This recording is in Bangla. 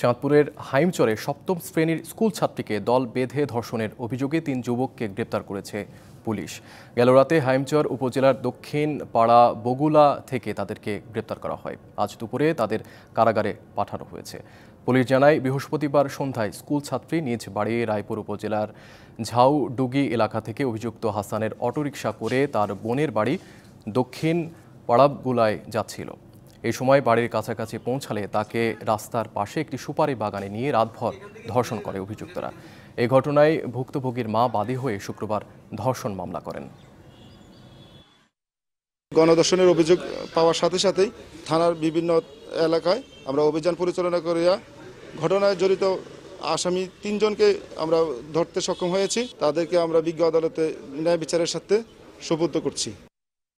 চাঁদপুরের হাইমচরে সপ্তম শ্রেণীর স্কুল ছাত্রীকে দল বেঁধে ধর্ষণের অভিযোগে তিন যুবককে গ্রেপ্তার করেছে পুলিশ গেল রাতে হাইমচর উপজেলার দক্ষিণ পাড়া বগুলা থেকে তাদেরকে গ্রেপ্তার করা হয় আজ দুপুরে তাদের কারাগারে পাঠানো হয়েছে পুলিশ জানায় বৃহস্পতিবার সন্ধ্যায় স্কুল ছাত্রী নিজ বাড়ি রায়পুর উপজেলার ঝাউডুগি এলাকা থেকে অভিযুক্ত হাসানের অটোরিকশা করে তার বোনের বাড়ি দক্ষিণ পাড়াবগুলায় যাচ্ছিল এই সময় বাড়ির কাছাকাছি পৌঁছালে তাকে রাস্তার পাশে একটি সুপারি বাগানে নিয়ে রাতভর ধর্ষণ করে অভিযুক্তরা এই ঘটনায় ভুক্তভোগীর মা বাদী হয়ে শুক্রবার ধর্ষণ মামলা করেন গণধর্ষণের অভিযোগ পাওয়ার সাথে সাথেই থানার বিভিন্ন এলাকায় আমরা অভিযান পরিচালনা করিয়া ঘটনায় জড়িত আসামি তিনজনকে আমরা ধরতে সক্ষম হয়েছি তাদেরকে আমরা বিজ্ঞ আদালতে ন্যায় বিচারের সাথে সুপুদ্ধ করছি